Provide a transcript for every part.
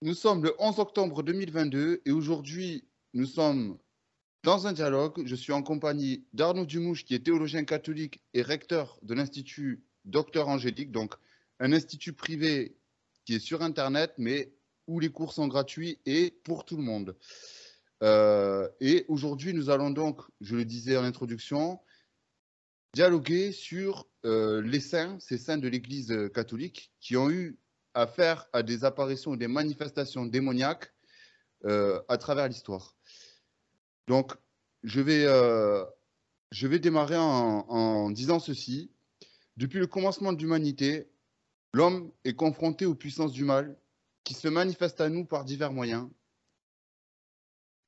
Nous sommes le 11 octobre 2022 et aujourd'hui, nous sommes dans un dialogue. Je suis en compagnie d'Arnaud Dumouche, qui est théologien catholique et recteur de l'Institut Docteur Angélique, donc un institut privé qui est sur Internet, mais où les cours sont gratuits et pour tout le monde. Euh, et aujourd'hui, nous allons donc, je le disais en introduction, dialoguer sur euh, les saints, ces saints de l'Église catholique qui ont eu à faire à des apparitions ou des manifestations démoniaques euh, à travers l'histoire. Donc, je vais, euh, je vais démarrer en, disant ceci. Depuis le commencement de l'humanité, l'homme est confronté aux puissances du mal qui se manifestent à nous par divers moyens.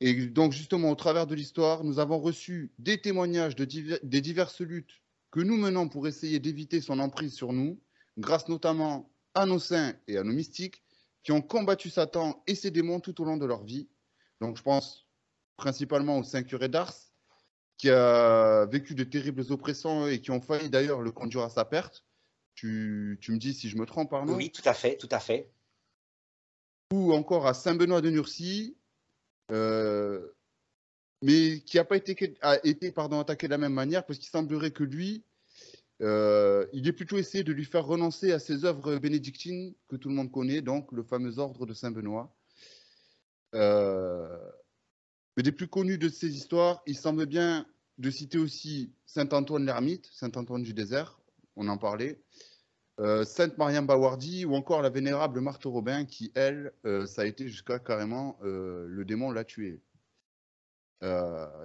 Et donc, justement, au travers de l'histoire, nous avons reçu des témoignages de des diverses luttes que nous menons pour essayer d'éviter son emprise sur nous, grâce notamment à nos saints et à nos mystiques qui ont combattu Satan et ses démons tout au long de leur vie. Donc je pense principalement au saint curé d'Ars, qui a vécu de terribles oppressions et qui ont failli d'ailleurs le conduire à sa perte. Tu, me dis si je me trompe, pardon Oui, tout à fait, tout à fait. Ou encore à Saint-Benoît de nurcy euh, mais qui n'a pas été, a été pardon, attaqué de la même manière, parce qu'il semblerait que lui, euh, il est plutôt essayé de lui faire renoncer à ses œuvres bénédictines que tout le monde connaît, donc le fameux ordre de Saint-Benoît. mais euh, des plus connus de ces histoires, il semble bien de citer aussi Saint-Antoine l'ermite, Saint-Antoine du désert, on en parlait, euh, Sainte Marianne Bawardi ou encore la vénérable Marthe Robin qui, elle, ça a été jusqu'à carrément le démon l'a tué.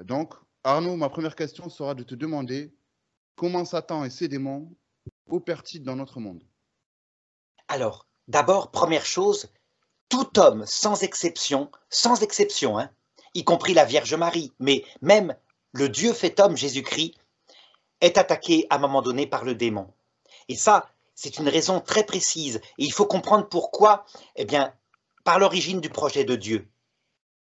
donc, Arnaud, ma première question sera de te demander comment Satan et ses démons opèrent dans notre monde Alors, d'abord, première chose, tout homme, sans exception, sans exception, hein, y compris la Vierge Marie, mais même le Dieu fait homme, Jésus-Christ, est attaqué à un moment donné par le démon. Et ça, c'est une raison très précise. Et il faut comprendre pourquoi, eh bien, par l'origine du projet de Dieu.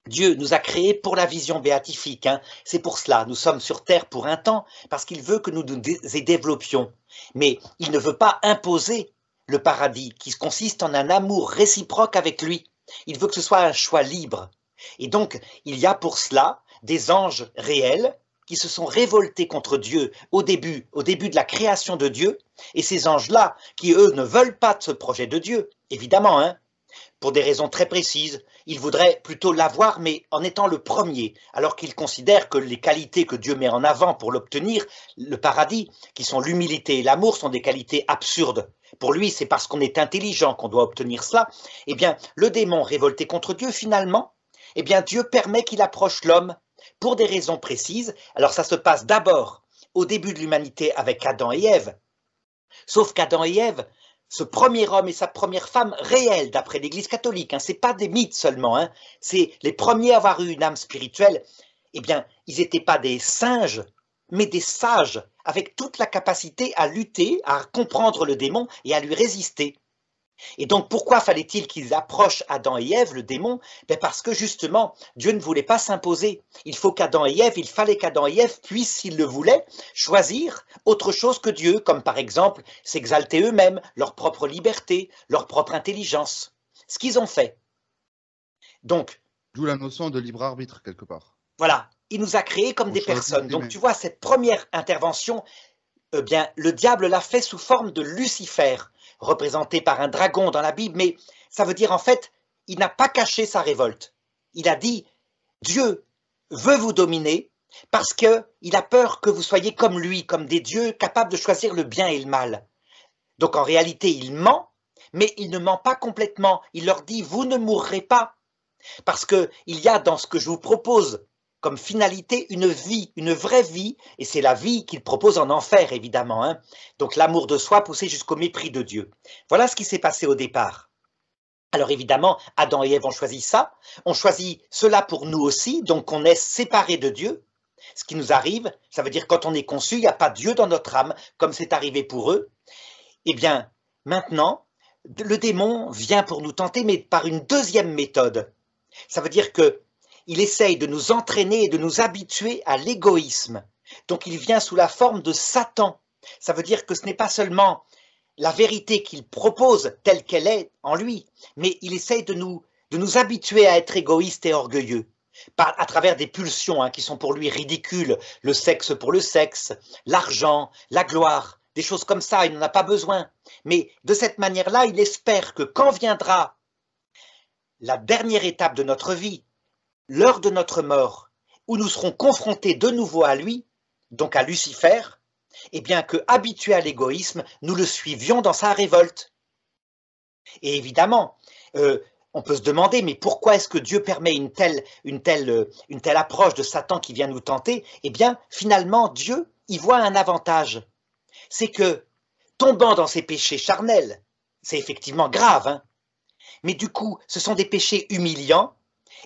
Dieu nous a créés pour la vision béatifique. Hein. C'est pour cela, nous sommes sur Terre pour un temps, parce qu'il veut que nous nous y développions. Mais il ne veut pas imposer le paradis, qui consiste en un amour réciproque avec lui. Il veut que ce soit un choix libre. Et donc, il y a pour cela des anges réels qui se sont révoltés contre Dieu au début, au début de la création de Dieu, et ces anges-là, qui eux ne veulent pas de ce projet de Dieu, évidemment, hein, pour des raisons très précises, il voudrait plutôt l'avoir, mais en étant le premier, alors qu'il considère que les qualités que Dieu met en avant pour l'obtenir, le paradis, qui sont l'humilité et l'amour, sont des qualités absurdes. Pour lui, c'est parce qu'on est intelligent qu'on doit obtenir cela. Eh bien, le démon révolté contre Dieu, finalement, eh bien, Dieu permet qu'il approche l'homme pour des raisons précises. Alors, ça se passe d'abord au début de l'humanité avec Adam et Ève. Sauf qu'Adam et Ève ce premier homme et sa première femme réelle d'après l'Église catholique, hein, ce n'est pas des mythes seulement, hein. c'est les premiers à avoir eu une âme spirituelle, eh bien, ils n'étaient pas des singes, mais des sages, avec toute la capacité à lutter, à comprendre le démon et à lui résister. Et donc, pourquoi fallait-il qu'ils approchent Adam et Ève, le démon ben Parce que justement, Dieu ne voulait pas s'imposer. Il faut qu'Adam et Ève, il fallait qu'Adam et Ève puissent, s'ils le voulaient, choisir autre chose que Dieu, comme par exemple s'exalter eux-mêmes, leur propre liberté, leur propre intelligence. Ce qu'ils ont fait. Donc. D'où la notion de libre arbitre, quelque part. Voilà. Il nous a créés comme des personnes. Donc, tu vois, cette première intervention, eh bien, le diable l'a fait sous forme de Lucifer représenté par un dragon dans la Bible, mais ça veut dire en fait, il n'a pas caché sa révolte. Il a dit, Dieu veut vous dominer parce qu'il a peur que vous soyez comme lui, comme des dieux capables de choisir le bien et le mal. Donc en réalité, il ment, mais il ne ment pas complètement. Il leur dit, vous ne mourrez pas. Parce qu'il y a dans ce que je vous propose comme finalité une vie, une vraie vie, et c'est la vie qu'il propose en enfer, évidemment. Hein. Donc l'amour de soi poussé jusqu'au mépris de Dieu. Voilà ce qui s'est passé au départ. Alors évidemment, Adam et Ève ont choisi ça, ont choisit cela pour nous aussi, donc on est séparés de Dieu. Ce qui nous arrive, ça veut dire quand on est conçu, il n'y a pas Dieu dans notre âme, comme c'est arrivé pour eux. Eh bien, maintenant, le démon vient pour nous tenter, mais par une deuxième méthode. Ça veut dire que il essaye de nous entraîner et de nous habituer à l'égoïsme. Donc il vient sous la forme de Satan. Ça veut dire que ce n'est pas seulement la vérité qu'il propose telle qu'elle est en lui, mais il essaye de nous, de nous habituer à être égoïste et orgueilleux par, à travers des pulsions hein, qui sont pour lui ridicules, le sexe pour le sexe, l'argent, la gloire, des choses comme ça, il n'en a pas besoin. Mais de cette manière-là, il espère que quand viendra la dernière étape de notre vie, l'heure de notre mort, où nous serons confrontés de nouveau à lui, donc à Lucifer, et eh bien que, habitués à l'égoïsme, nous le suivions dans sa révolte. Et évidemment, euh, on peut se demander, mais pourquoi est-ce que Dieu permet une telle, une, telle, euh, une telle approche de Satan qui vient nous tenter Eh bien, finalement, Dieu y voit un avantage. C'est que, tombant dans ses péchés charnels, c'est effectivement grave, hein, mais du coup, ce sont des péchés humiliants,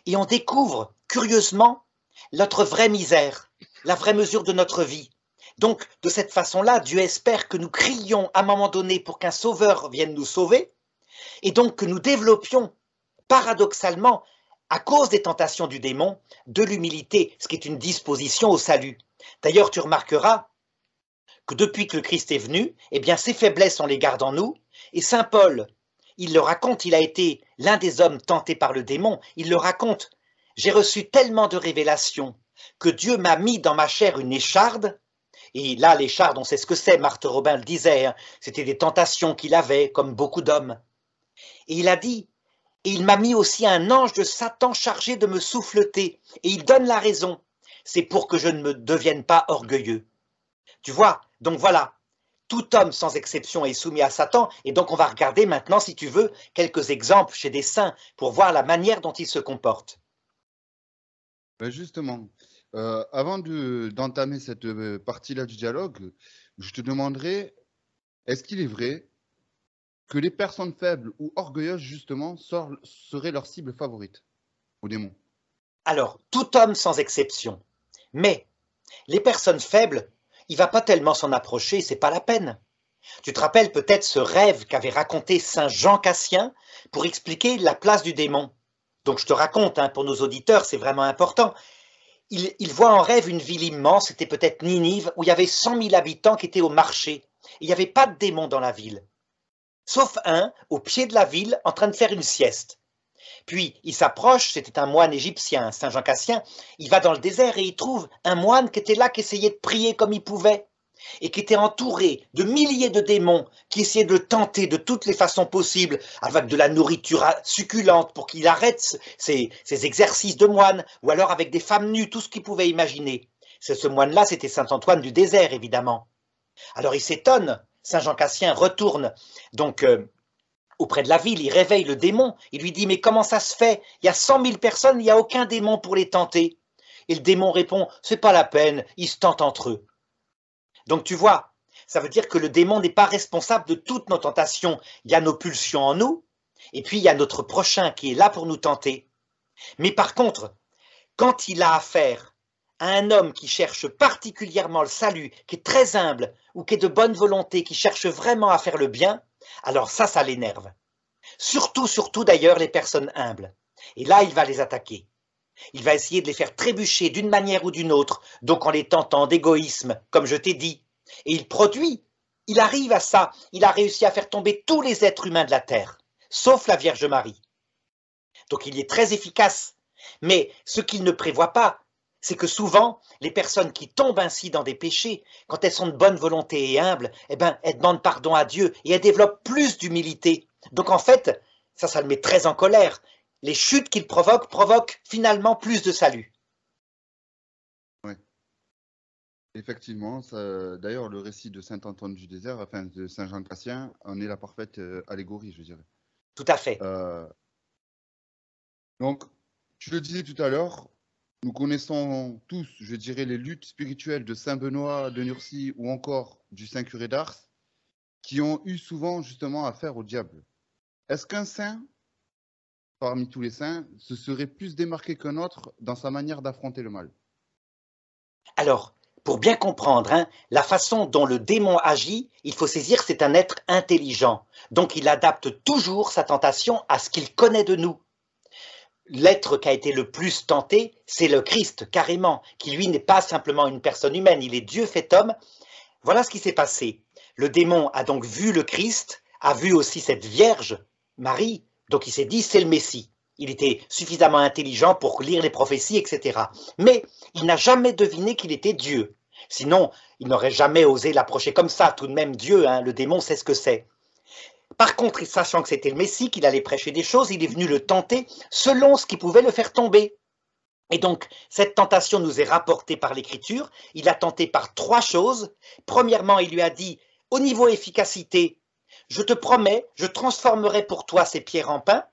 et on découvre, curieusement, notre vraie misère, la vraie mesure de notre vie. Donc, de cette façon-là, Dieu espère que nous crions à un moment donné pour qu'un sauveur vienne nous sauver, et donc que nous développions, paradoxalement, à cause des tentations du démon, de l'humilité, ce qui est une disposition au salut. D'ailleurs, tu remarqueras que depuis que le Christ est venu, eh bien, ses faiblesses, on les garde en nous, et Saint Paul, il le raconte, il a été l'un des hommes tentés par le démon, il le raconte. J'ai reçu tellement de révélations que Dieu m'a mis dans ma chair une écharde. Et là, l'écharde, on sait ce que c'est, Marthe Robin le disait, hein. c'était des tentations qu'il avait, comme beaucoup d'hommes. Et il a dit, et il m'a mis aussi un ange de Satan chargé de me souffleter. Et il donne la raison, c'est pour que je ne me devienne pas orgueilleux. Tu vois, donc voilà, tout homme sans exception est soumis à Satan, et donc on va regarder maintenant, si tu veux, quelques exemples chez des saints pour voir la manière dont ils se comportent. Ben, justement, euh, avant d'entamer cette euh, partie-là du dialogue, je te demanderai, est-ce qu'il est vrai que les personnes faibles ou orgueilleuses, justement, seraient leur cible favorite au démon Alors, tout homme sans exception. Mais les personnes faibles il va pas tellement s'en approcher, c'est pas la peine. Tu te rappelles peut-être ce rêve qu'avait raconté saint Jean Cassien pour expliquer la place du démon. Donc je te raconte, hein, pour nos auditeurs, c'est vraiment important. Il, il, voit en rêve une ville immense, c'était peut-être Ninive, où il y avait 100 000 habitants qui étaient au marché. Il n'y avait pas de démon dans la ville. Sauf un, au pied de la ville, en train de faire une sieste. Puis il s'approche, c'était un moine égyptien, Saint Jean Cassien, il va dans le désert et il trouve un moine qui était là, qui essayait de prier comme il pouvait, et qui était entouré de milliers de démons qui essayaient de le tenter de toutes les façons possibles, avec de la nourriture succulente pour qu'il arrête ses, exercices de moine, ou alors avec des femmes nues, tout ce qu'il pouvait imaginer. Ce moine-là, c'était Saint Antoine du désert, évidemment. Alors il s'étonne, Saint Jean Cassien retourne donc euh, auprès de la ville, il réveille le démon, il lui dit, mais comment ça se fait Il y a cent mille personnes, il n'y a aucun démon pour les tenter. Et le démon répond, c'est pas la peine, ils se tentent entre eux. Donc tu vois, ça veut dire que le démon n'est pas responsable de toutes nos tentations. Il y a nos pulsions en nous, et puis il y a notre prochain qui est là pour nous tenter. Mais par contre, quand il a affaire à un homme qui cherche particulièrement le salut, qui est très humble ou qui est de bonne volonté, qui cherche vraiment à faire le bien, alors ça, ça l'énerve. Surtout, surtout d'ailleurs les personnes humbles. Et là, il va les attaquer. Il va essayer de les faire trébucher d'une manière ou d'une autre, donc en les tentant d'égoïsme, comme je t'ai dit. Et il produit, il arrive à ça, il a réussi à faire tomber tous les êtres humains de la Terre, sauf la Vierge Marie. Donc il est très efficace. Mais ce qu'il ne prévoit pas, c'est que souvent, les personnes qui tombent ainsi dans des péchés, quand elles sont de bonne volonté et humbles, eh ben, elles demandent pardon à Dieu et elles développent plus d'humilité. Donc en fait, ça, ça le met très en colère. Les chutes qu'il provoque provoquent finalement plus de salut. Oui. Effectivement, d'ailleurs, le récit de Saint Antoine du désert, enfin de Saint Jean Cassien, en est la parfaite euh, allégorie, je dirais. Tout à fait. Euh, donc, tu le disais tout à l'heure, nous connaissons tous, je dirais, les luttes spirituelles de Saint Benoît de Nursie ou encore du Saint Curé d'Ars, qui ont eu souvent justement affaire au diable. Est-ce qu'un saint, parmi tous les saints, se serait plus démarqué qu'un autre dans sa manière d'affronter le mal Alors, pour bien comprendre hein, la façon dont le démon agit, il faut saisir c'est un être intelligent. Donc il adapte toujours sa tentation à ce qu'il connaît de nous l'être qui a été le plus tenté, c'est le Christ, carrément, qui lui n'est pas simplement une personne humaine, il est Dieu fait homme. Voilà ce qui s'est passé. Le démon a donc vu le Christ, a vu aussi cette Vierge, Marie, donc il s'est dit, c'est le Messie. Il était suffisamment intelligent pour lire les prophéties, etc. Mais il n'a jamais deviné qu'il était Dieu. Sinon, il n'aurait jamais osé l'approcher comme ça. Tout de même, Dieu, hein. le démon sait ce que c'est. Par contre, sachant que c'était le Messie, qu'il allait prêcher des choses, il est venu le tenter selon ce qui pouvait le faire tomber. Et donc, cette tentation nous est rapportée par l'Écriture. Il a tenté par trois choses. Premièrement, il lui a dit, au niveau efficacité, je te promets, je transformerai pour toi ces pierres en pain,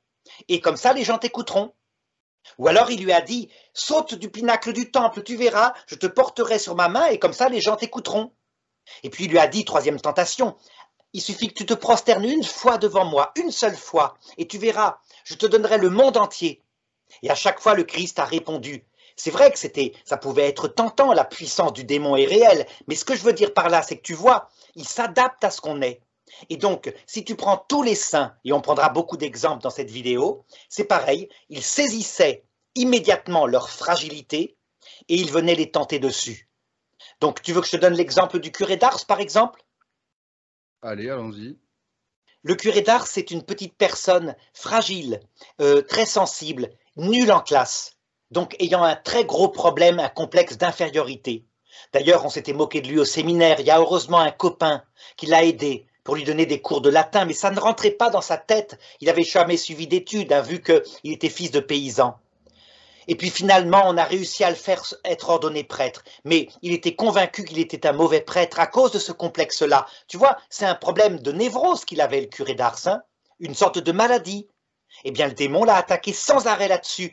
et comme ça les gens t'écouteront. Ou alors il lui a dit, saute du pinacle du temple, tu verras, je te porterai sur ma main, et comme ça les gens t'écouteront. Et puis il lui a dit, troisième tentation, il suffit que tu te prosternes une fois devant moi, une seule fois, et tu verras, je te donnerai le monde entier. Et à chaque fois, le Christ a répondu. C'est vrai que c'était, ça pouvait être tentant, la puissance du démon est réelle, mais ce que je veux dire par là, c'est que tu vois, il s'adapte à ce qu'on est. Et donc, si tu prends tous les saints, et on prendra beaucoup d'exemples dans cette vidéo, c'est pareil, ils saisissaient immédiatement leur fragilité et ils venaient les tenter dessus. Donc, tu veux que je te donne l'exemple du curé d'Ars, par exemple Allez, allons-y. Le curé d'art, c'est une petite personne fragile, euh, très sensible, nulle en classe, donc ayant un très gros problème, un complexe d'infériorité. D'ailleurs, on s'était moqué de lui au séminaire. Il y a heureusement un copain qui l'a aidé pour lui donner des cours de latin, mais ça ne rentrait pas dans sa tête. Il n'avait jamais suivi d'études, hein, vu qu'il était fils de paysan. Et puis finalement, on a réussi à le faire être ordonné prêtre. Mais il était convaincu qu'il était un mauvais prêtre à cause de ce complexe-là. Tu vois, c'est un problème de névrose qu'il avait, le curé d'Arsin, hein. une sorte de maladie. Eh bien, le démon l'a attaqué sans arrêt là-dessus.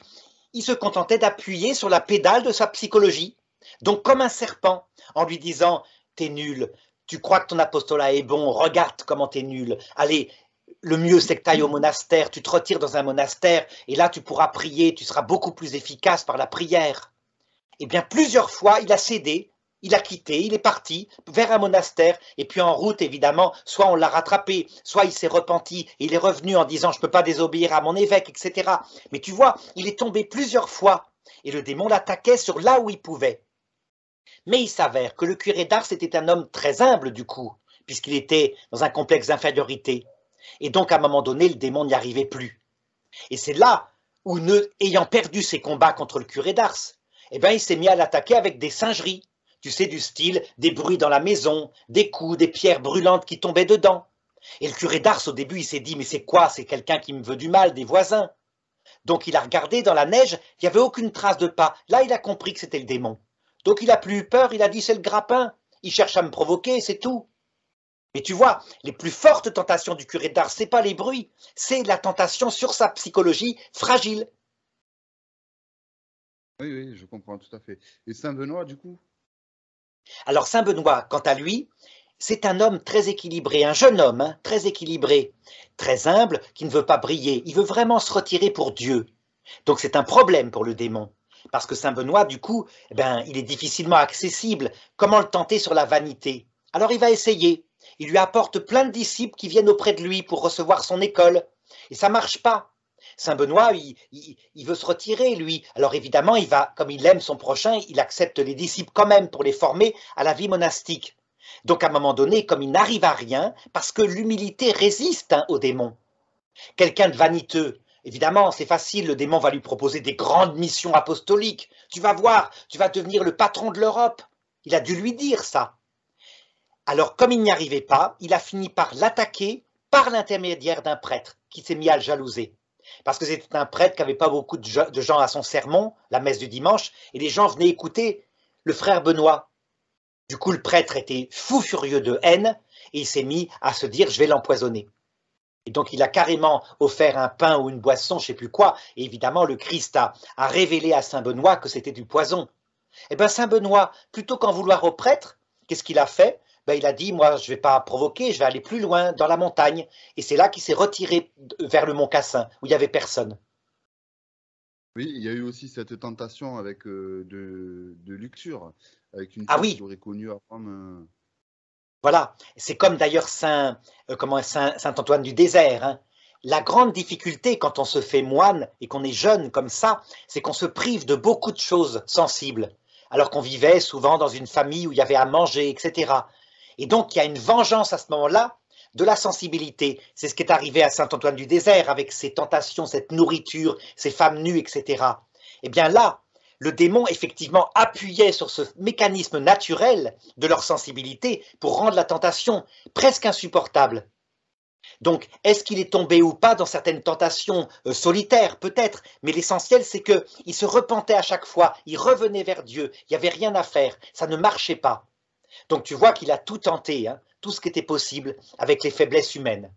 Il se contentait d'appuyer sur la pédale de sa psychologie. Donc, comme un serpent, en lui disant T'es nul, tu crois que ton apostolat est bon, regarde comment t'es nul. Allez, le mieux, c'est que tu ailles au monastère, tu te retires dans un monastère, et là, tu pourras prier, tu seras beaucoup plus efficace par la prière. Eh bien, plusieurs fois, il a cédé, il a quitté, il est parti vers un monastère, et puis en route, évidemment, soit on l'a rattrapé, soit il s'est repenti, et il est revenu en disant Je ne peux pas désobéir à mon évêque, etc. Mais tu vois, il est tombé plusieurs fois, et le démon l'attaquait sur là où il pouvait. Mais il s'avère que le curé d'Ars était un homme très humble, du coup, puisqu'il était dans un complexe d'infériorité. Et donc, à un moment donné, le démon n'y arrivait plus. Et c'est là où, ne, ayant perdu ses combats contre le curé d'Ars, eh bien, il s'est mis à l'attaquer avec des singeries. Tu sais, du style des bruits dans la maison, des coups, des pierres brûlantes qui tombaient dedans. Et le curé d'Ars, au début, il s'est dit Mais c'est quoi C'est quelqu'un qui me veut du mal, des voisins. Donc, il a regardé dans la neige, il n'y avait aucune trace de pas. Là, il a compris que c'était le démon. Donc, il n'a plus eu peur, il a dit C'est le grappin, il cherche à me provoquer, c'est tout. Mais tu vois, les plus fortes tentations du curé d'art, n'est pas les bruits, c'est la tentation sur sa psychologie fragile. Oui, oui, je comprends tout à fait. Et Saint Benoît, du coup Alors Saint Benoît, quant à lui, c'est un homme très équilibré, un jeune homme hein, très équilibré, très humble, qui ne veut pas briller. Il veut vraiment se retirer pour Dieu. Donc c'est un problème pour le démon. Parce que Saint Benoît, du coup, eh ben, il est difficilement accessible. Comment le tenter sur la vanité Alors il va essayer. Il lui apporte plein de disciples qui viennent auprès de lui pour recevoir son école. Et ça marche pas. Saint Benoît, il, veut se retirer, lui. Alors évidemment, il va, comme il aime son prochain, il accepte les disciples quand même pour les former à la vie monastique. Donc à un moment donné, comme il n'arrive à rien, parce que l'humilité résiste hein, au démon. Quelqu'un de vaniteux, évidemment, c'est facile, le démon va lui proposer des grandes missions apostoliques. Tu vas voir, tu vas devenir le patron de l'Europe. Il a dû lui dire ça. Alors, comme il n'y arrivait pas, il a fini par l'attaquer par l'intermédiaire d'un prêtre qui s'est mis à le jalouser. Parce que c'était un prêtre qui n'avait pas beaucoup de gens à son sermon, la messe du dimanche, et les gens venaient écouter le frère Benoît. Du coup, le prêtre était fou furieux de haine et il s'est mis à se dire je vais l'empoisonner. Et donc, il a carrément offert un pain ou une boisson, je ne sais plus quoi. Et évidemment, le Christ a, révélé à saint Benoît que c'était du poison. Eh bien, saint Benoît, plutôt qu'en vouloir au prêtre, qu'est-ce qu'il a fait ben, il a dit, moi, je ne vais pas provoquer, je vais aller plus loin, dans la montagne. Et c'est là qu'il s'est retiré vers le mont Cassin, où il n'y avait personne. Oui, il y a eu aussi cette tentation avec euh, de, de, luxure, avec une ah oui. aurait connu à prendre euh. Voilà, c'est comme d'ailleurs Saint, euh, comment, Saint, Antoine du désert. Hein. La grande difficulté quand on se fait moine et qu'on est jeune comme ça, c'est qu'on se prive de beaucoup de choses sensibles, alors qu'on vivait souvent dans une famille où il y avait à manger, etc. Et donc, il y a une vengeance à ce moment-là de la sensibilité. C'est ce qui est arrivé à Saint Antoine du désert avec ses tentations, cette nourriture, ces femmes nues, etc. Eh bien là, le démon effectivement appuyait sur ce mécanisme naturel de leur sensibilité pour rendre la tentation presque insupportable. Donc, est-ce qu'il est tombé ou pas dans certaines tentations euh, solitaires, peut-être, mais l'essentiel c'est qu'il se repentait à chaque fois, il revenait vers Dieu, il n'y avait rien à faire, ça ne marchait pas. Donc tu vois qu'il a tout tenté, hein, tout ce qui était possible avec les faiblesses humaines.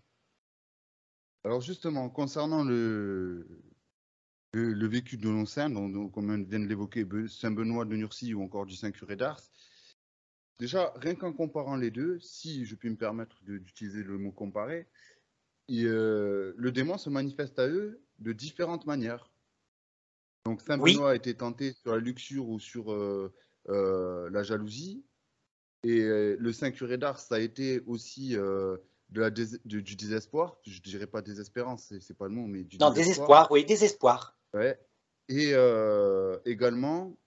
Alors justement, concernant le, le, vécu de l'enceinte, comme on vient de l'évoquer, Saint-Benoît de Nurcy ou encore du Saint-Curé d'Ars, déjà, rien qu'en comparant les deux, si je puis me permettre d'utiliser le mot comparer, euh, le démon se manifeste à eux de différentes manières. Donc Saint-Benoît a été tenté sur la luxure ou sur euh, euh, la jalousie, et euh, le Saint-Curé d'Ars, ça a été aussi euh, de du, désespoir. Je dirais pas désespérance, c'est pas le mot, mais du non, désespoir. désespoir oui, désespoir. Ouais. Et euh, également,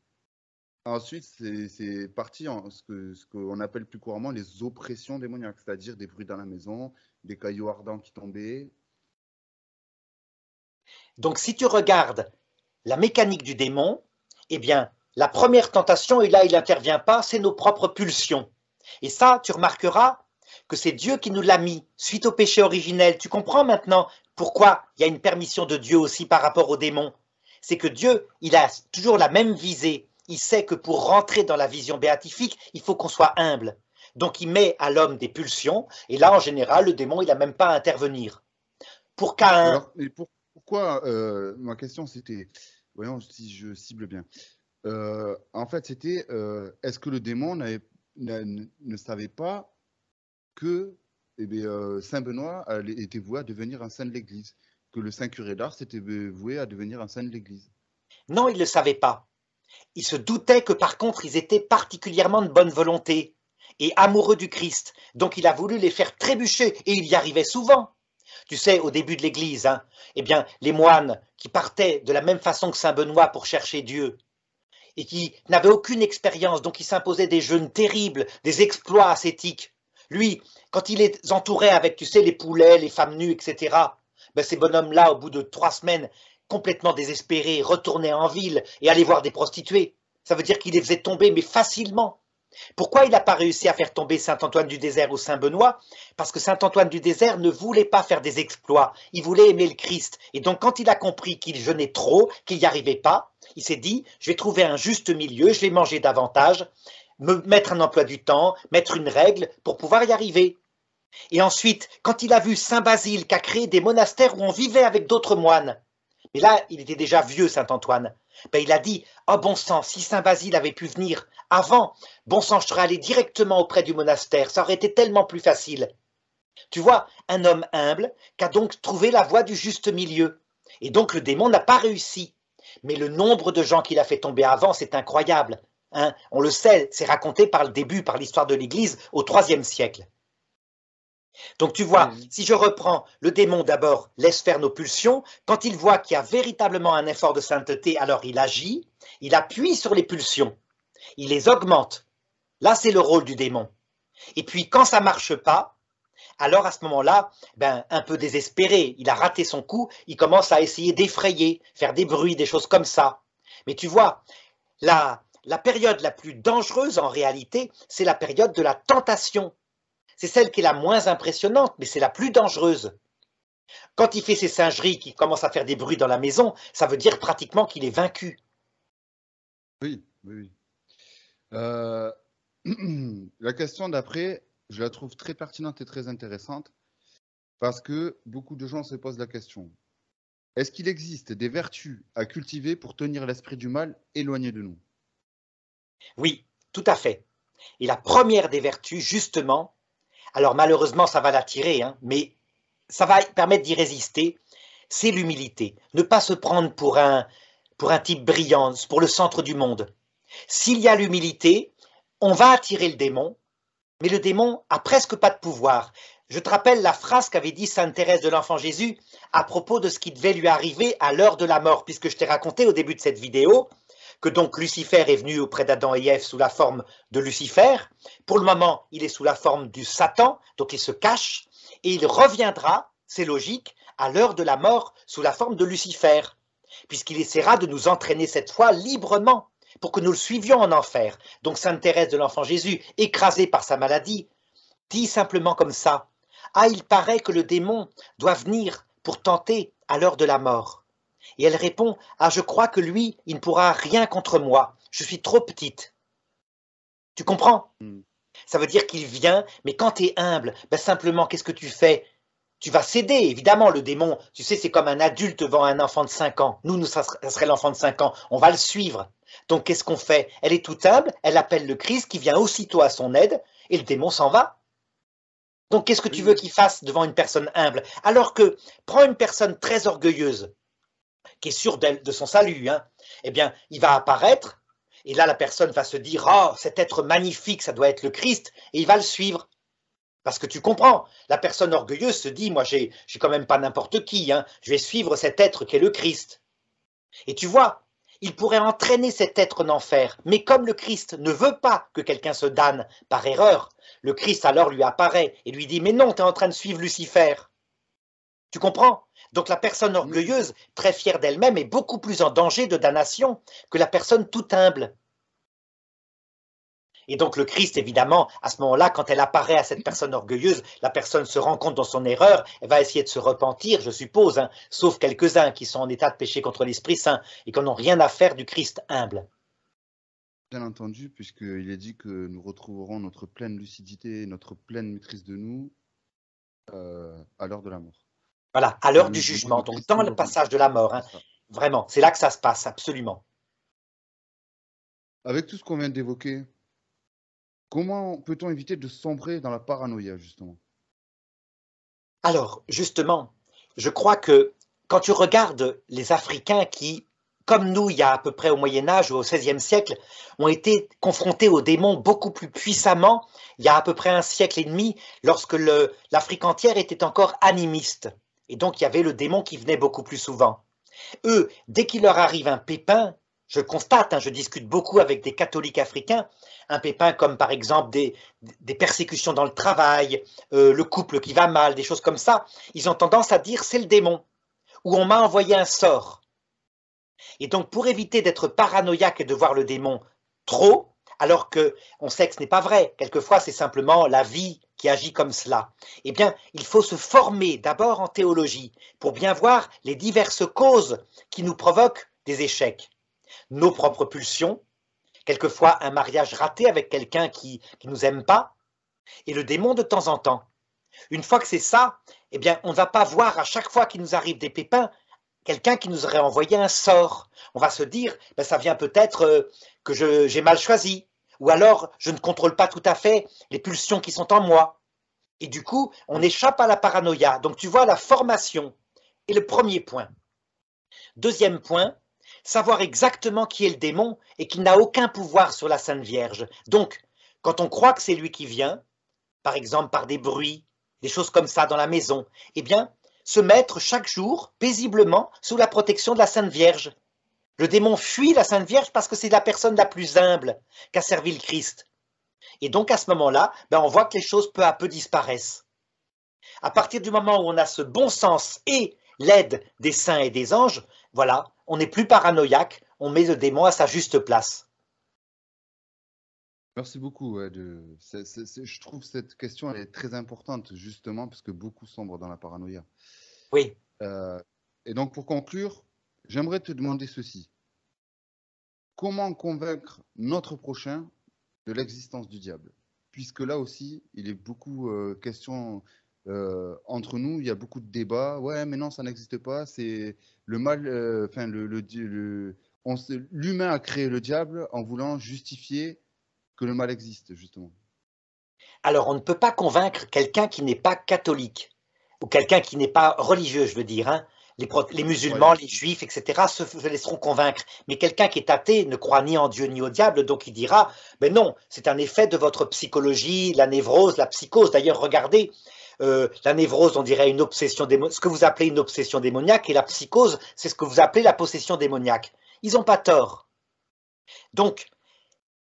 ensuite, c'est parti en ce qu'on appelle plus couramment les oppressions démoniaques, c'est-à-dire des bruits dans la maison, des cailloux ardents qui tombaient. Donc, si tu regardes la mécanique du démon, eh bien, la première tentation, et là il n'intervient pas, c'est nos propres pulsions. Et ça, tu remarqueras que c'est Dieu qui nous l'a mis suite au péché originel. Tu comprends maintenant pourquoi il y a une permission de Dieu aussi par rapport aux démons. C'est que Dieu, il a toujours la même visée. Il sait que pour rentrer dans la vision béatifique, il faut qu'on soit humble. Donc il met à l'homme des pulsions, et là en général, le démon, il n'a même pas à intervenir. Pour Cain. pourquoi euh, Ma question c'était, voyons si je cible bien. Euh, en fait, c'était euh, est-ce que le démon ne savait pas que eh euh, Saint Benoît était voué à devenir un saint de l'Église, que le Saint curé d'Ars était voué à devenir un saint de l'Église Non, il ne le savait pas. Il se doutait que par contre, ils étaient particulièrement de bonne volonté et amoureux du Christ, donc il a voulu les faire trébucher, et il y arrivait souvent. Tu sais, au début de l'Église, hein, eh bien, les moines qui partaient de la même façon que Saint Benoît pour chercher Dieu, et qui n'avait aucune expérience, donc il s'imposait des jeûnes terribles, des exploits ascétiques. Lui, quand il les entourait avec, tu sais, les poulets, les femmes nues, etc., ben ces bonhommes-là, au bout de trois semaines, complètement désespérés, retournaient en ville et allaient voir des prostituées. Ça veut dire qu'il les faisait tomber, mais facilement. Pourquoi il n'a pas réussi à faire tomber Saint Antoine du désert ou Saint Benoît Parce que Saint Antoine du désert ne voulait pas faire des exploits, il voulait aimer le Christ. Et donc quand il a compris qu'il jeûnait trop, qu'il n'y arrivait pas, il s'est dit, je vais trouver un juste milieu, je vais manger davantage, me mettre un emploi du temps, mettre une règle pour pouvoir y arriver. Et ensuite, quand il a vu Saint Basile qui a créé des monastères où on vivait avec d'autres moines, mais là, il était déjà vieux, Saint Antoine, ben, il a dit, oh bon sang, si Saint Basile avait pu venir avant, bon sang, je serais allé directement auprès du monastère, ça aurait été tellement plus facile. Tu vois, un homme humble qui a donc trouvé la voie du juste milieu. Et donc le démon n'a pas réussi. Mais le nombre de gens qu'il a fait tomber avant, c'est incroyable. Hein. On le sait, c'est raconté par le début, par l'histoire de l'Église, au IIIe siècle. Donc tu vois, si je reprends, le démon d'abord laisse faire nos pulsions, quand il voit qu'il y a véritablement un effort de sainteté, alors il agit, il appuie sur les pulsions il les augmente. Là, c'est le rôle du démon. Et puis, quand ça marche pas, alors à ce moment-là, ben, un peu désespéré, il a raté son coup, il commence à essayer d'effrayer, faire des bruits, des choses comme ça. Mais tu vois, la, la période la plus dangereuse en réalité, c'est la période de la tentation. C'est celle qui est la moins impressionnante, mais c'est la plus dangereuse. Quand il fait ses singeries, qu'il commence à faire des bruits dans la maison, ça veut dire pratiquement qu'il est vaincu. Oui, oui. Euh, la question d'après, je la trouve très pertinente et très intéressante parce que beaucoup de gens se posent la question. Est-ce qu'il existe des vertus à cultiver pour tenir l'esprit du mal éloigné de nous Oui, tout à fait. Et la première des vertus, justement, alors malheureusement ça va l'attirer, hein, mais ça va permettre d'y résister, c'est l'humilité. Ne pas se prendre pour un, pour un type brillant, pour le centre du monde. S'il y a l'humilité, on va attirer le démon, mais le démon a presque pas de pouvoir. Je te rappelle la phrase qu'avait dit Sainte Thérèse de l'Enfant Jésus à propos de ce qui devait lui arriver à l'heure de la mort, puisque je t'ai raconté au début de cette vidéo que donc Lucifer est venu auprès d'Adam et Ève sous la forme de Lucifer. Pour le moment, il est sous la forme du Satan, donc il se cache, et il reviendra, c'est logique, à l'heure de la mort sous la forme de Lucifer, puisqu'il essaiera de nous entraîner cette fois librement pour que nous le suivions en enfer. Donc Sainte Thérèse de l'Enfant Jésus, écrasée par sa maladie, dit simplement comme ça Ah, il paraît que le démon doit venir pour tenter à l'heure de la mort. Et elle répond Ah, je crois que lui, il ne pourra rien contre moi, je suis trop petite. Tu comprends hmm. Ça veut dire qu'il vient, mais quand tu es humble, ben simplement, qu'est-ce que tu fais tu vas céder, évidemment, le démon. Tu sais, c'est comme un adulte devant un enfant de 5 ans. Nous, nous ça serait l'enfant de 5 ans. On va le suivre. Donc qu'est-ce qu'on fait Elle est humble, elle appelle le Christ qui vient aussitôt à son aide et le démon s'en va. Donc qu'est-ce que tu veux qu'il fasse devant une personne humble Alors que prends une personne très orgueilleuse, qui est sûre de son salut, hein, eh bien il va apparaître et là la personne va se dire oh cet être magnifique ça doit être le Christ et il va le suivre. Parce que tu comprends, la personne orgueilleuse se dit, moi, j'ai quand même pas n'importe qui, hein, je vais suivre cet être qui est le Christ. Et tu vois, il pourrait entraîner cet être en enfer. Mais comme le Christ ne veut pas que quelqu'un se damne par erreur, le Christ alors lui apparaît et lui dit Mais non, tu es en train de suivre Lucifer. Tu comprends Donc la personne orgueilleuse, très fière d'elle-même, est beaucoup plus en danger de damnation que la personne tout humble. Et donc le Christ, évidemment, à ce moment-là, quand elle apparaît à cette mm-hmm. personne orgueilleuse, la personne se rend compte dans son erreur, elle va essayer de se repentir, je suppose, hein, sauf quelques-uns qui sont en état de péché contre l'Esprit Saint et qui n'ont rien à faire du Christ humble. Bien entendu, puisqu'il est dit que nous retrouverons notre pleine lucidité, notre pleine maîtrise de nous euh, à l'heure de la mort. Voilà, à l'heure du jugement, donc dans le passage de la mort. Hein. vraiment, c'est là que ça se passe, absolument. Avec tout ce qu'on vient d'évoquer, Comment peut-on éviter de sombrer dans la paranoïa, justement Alors, justement, je crois que quand tu regardes les Africains qui, comme nous, il y a à peu près au Moyen Âge ou au XVIe siècle, ont été confrontés aux démons beaucoup plus puissamment, il y a à peu près un siècle et demi, lorsque l'Afrique entière était encore animiste. Et donc, il y avait le démon qui venait beaucoup plus souvent. Eux, dès qu'il leur arrive un pépin, je constate, hein, je discute beaucoup avec des catholiques africains, un pépin comme par exemple des, persécutions dans le travail, euh, le couple qui va mal, des choses comme ça, ils ont tendance à dire c'est le démon, ou on m'a envoyé un sort. Et donc pour éviter d'être paranoïaque et de voir le démon trop, alors que on sait que ce n'est pas vrai, quelquefois c'est simplement la vie qui agit comme cela, eh bien il faut se former d'abord en théologie pour bien voir les diverses causes qui nous provoquent des échecs nos propres pulsions, quelquefois un mariage raté avec quelqu'un qui ne nous aime pas, et le démon de temps en temps. Une fois que c'est ça, eh bien, on ne va pas voir à chaque fois qu'il nous arrive des pépins quelqu'un qui nous aurait envoyé un sort. On va se dire, ben, ça vient peut-être euh, que j'ai mal choisi, ou alors je ne contrôle pas tout à fait les pulsions qui sont en moi. Et du coup, on échappe à la paranoïa. Donc tu vois la formation est le premier point. Deuxième point, savoir exactement qui est le démon et qu'il n'a aucun pouvoir sur la Sainte Vierge. Donc, quand on croit que c'est lui qui vient, par exemple par des bruits, des choses comme ça dans la maison, eh bien, se mettre chaque jour paisiblement sous la protection de la Sainte Vierge. Le démon fuit la Sainte Vierge parce que c'est la personne la plus humble qu'a servi le Christ. Et donc à ce moment-là, ben, on voit que les choses peu à peu disparaissent. À partir du moment où on a ce bon sens et l'aide des saints et des anges, voilà, on n'est plus paranoïaque, on met le démon à sa juste place. Merci beaucoup. Je trouve cette question très importante, justement, parce que beaucoup sombrent dans la paranoïa. Oui. Euh, et donc, pour conclure, j'aimerais te demander ceci. Comment convaincre notre prochain de l'existence du diable Puisque là aussi, il est beaucoup euh, question euh, entre nous, il y a beaucoup de débats. Ouais, mais non, ça n'existe pas. C'est le mal. Euh, enfin, le, l'humain a créé le diable en voulant justifier que le mal existe, justement. Alors, on ne peut pas convaincre quelqu'un qui n'est pas catholique ou quelqu'un qui n'est pas religieux, je veux dire. Hein. Les, musulmans, les juifs, etc., se, se laisseront convaincre. Mais quelqu'un qui est athée ne croit ni en Dieu ni au diable, donc il dira, mais ben non, c'est un effet de votre psychologie, la névrose, la psychose. D'ailleurs, regardez, euh, la névrose, on dirait une obsession ce que vous appelez une obsession démoniaque, et la psychose, c'est ce que vous appelez la possession démoniaque. Ils n'ont pas tort. Donc,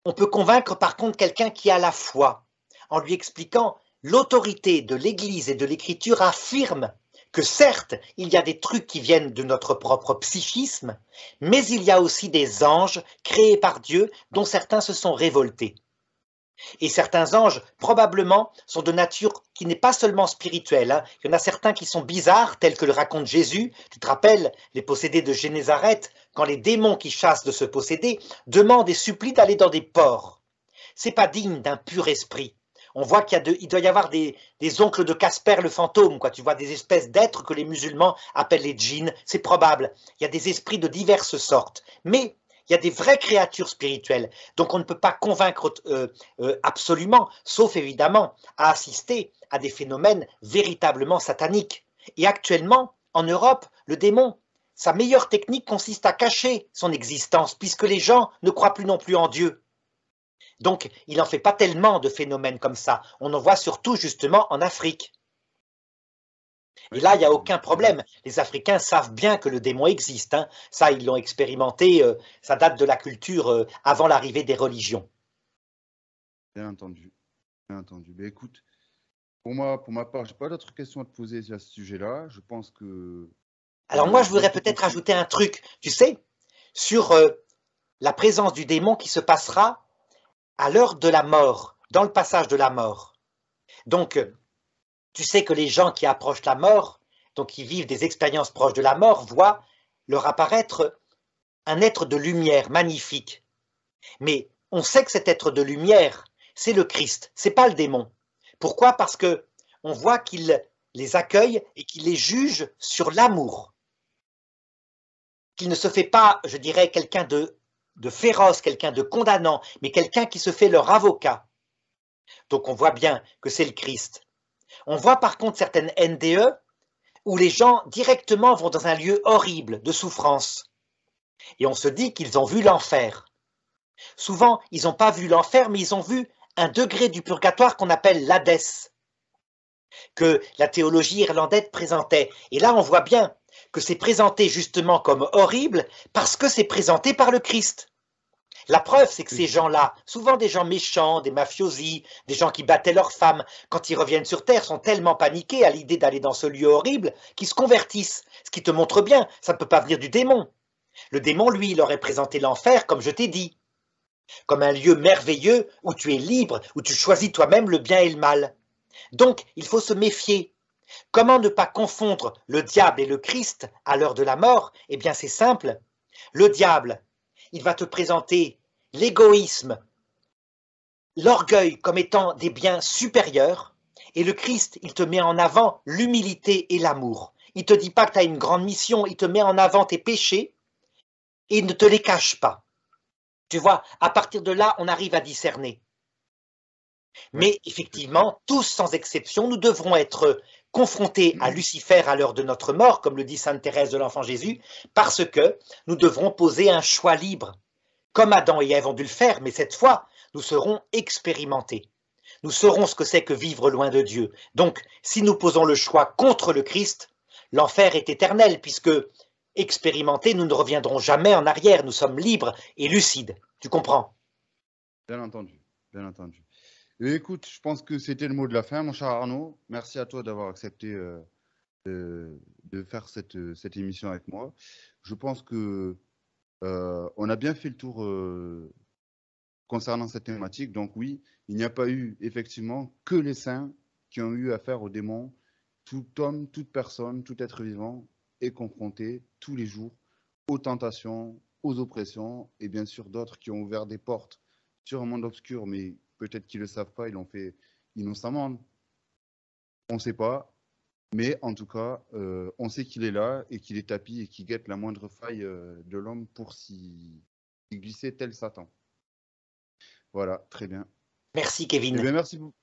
on peut convaincre par contre quelqu'un qui a la foi, en lui expliquant l'autorité de l'Église et de l'Écriture affirme que certes, il y a des trucs qui viennent de notre propre psychisme, mais il y a aussi des anges créés par Dieu dont certains se sont révoltés. Et certains anges, probablement, sont de nature qui n'est pas seulement spirituelle. Hein. Il y en a certains qui sont bizarres, tels que le raconte Jésus. Tu te rappelles, les possédés de Génézareth, quand les démons qui chassent de ce possédé demandent et supplient d'aller dans des ports. C'est pas digne d'un pur esprit. On voit qu'il doit y avoir des, oncles de Casper le fantôme, quoi. Tu vois des espèces d'êtres que les musulmans appellent les djinns, c'est probable. Il y a des esprits de diverses sortes. Mais il y a des vraies créatures spirituelles. Donc on ne peut pas convaincre euh, euh, absolument, sauf évidemment à assister à des phénomènes véritablement sataniques. Et actuellement, en Europe, le démon, sa meilleure technique consiste à cacher son existence, puisque les gens ne croient plus non plus en Dieu. Donc il n'en fait pas tellement de phénomènes comme ça. On en voit surtout justement en Afrique. Et là, il n'y a aucun problème. Les Africains savent bien que le démon existe. Hein. Ça, ils l'ont expérimenté. Euh, ça date de la culture euh, avant l'arrivée des religions. Bien entendu. Bien entendu. Mais ben, écoute, pour moi, pour ma part, j'ai pas d'autres questions à te poser à ce sujet-là. Je pense que. Alors moi, je voudrais peut-être ajouter un truc. Tu sais, sur euh, la présence du démon qui se passera à l'heure de la mort, dans le passage de la mort. Donc, tu sais que les gens qui approchent la mort, donc qui vivent des expériences proches de la mort, voient leur apparaître un être de lumière magnifique. Mais on sait que cet être de lumière, c'est le Christ, c'est pas le démon. Pourquoi Parce que on voit qu'il les accueille et qu'il les juge sur l'amour. Qu'il ne se fait pas, je dirais, quelqu'un de, de féroce, quelqu'un de condamnant, mais quelqu'un qui se fait leur avocat. Donc on voit bien que c'est le Christ. On voit par contre certaines NDE où les gens directement vont dans un lieu horrible de souffrance. Et on se dit qu'ils ont vu l'enfer. Souvent, ils n'ont pas vu l'enfer, mais ils ont vu un degré du purgatoire qu'on appelle l'Hadès, que la théologie irlandaise présentait. Et là, on voit bien que c'est présenté justement comme horrible parce que c'est présenté par le Christ. La preuve, c'est que ces gens-là, souvent des gens méchants, des mafiosi, des gens qui battaient leurs femmes, quand ils reviennent sur Terre, sont tellement paniqués à l'idée d'aller dans ce lieu horrible qu'ils se convertissent. Ce qui te montre bien, ça ne peut pas venir du démon. Le démon, lui, il aurait présenté l'enfer, comme je t'ai dit, comme un lieu merveilleux où tu es libre, où tu choisis toi-même le bien et le mal. Donc, il faut se méfier. Comment ne pas confondre le diable et le Christ à l'heure de la mort Eh bien, c'est simple. Le diable, il va te présenter l'égoïsme, l'orgueil comme étant des biens supérieurs, et le Christ, il te met en avant l'humilité et l'amour. Il te dit pas que tu as une grande mission, il te met en avant tes péchés et il ne te les cache pas. Tu vois, à partir de là, on arrive à discerner. Mais effectivement, tous sans exception, nous devrons être confrontés à mm. Lucifer à l'heure de notre mort, comme le dit Sainte Thérèse de l'Enfant Jésus, parce que nous devrons poser un choix libre, comme Adam et Ève ont dû le faire, mais cette fois, nous serons expérimentés. Nous saurons ce que c'est que vivre loin de Dieu. Donc, si nous posons le choix contre le Christ, l'enfer est éternel, puisque expérimentés, nous ne reviendrons jamais en arrière, nous sommes libres et lucides. Tu comprends Bien entendu, bien entendu. Eh ben, écoute, je pense que c'était le mot de la fin, mon cher Arnaud. Merci à toi d'avoir accepté euh, de, faire euh, cette, émission avec moi. Je pense que euh, on a bien fait le tour concernant cette thématique. Donc oui, il n'y a pas eu effectivement que les saints qui ont eu affaire aux démons. Tout homme, toute personne, tout être vivant est confronté tous les jours aux tentations, aux oppressions et bien sûr d'autres qui ont ouvert des portes sur un monde obscur mais peut-être qu'ils ne le savent pas, ils l'ont fait innocemment. On ne sait pas, mais en tout cas, euh, on sait qu'il est là et qu'il est tapis et qu'il guette la moindre faille euh, de l'homme pour s'y glisser tel Satan. Voilà, très bien. Merci Kevin. Eh merci beaucoup.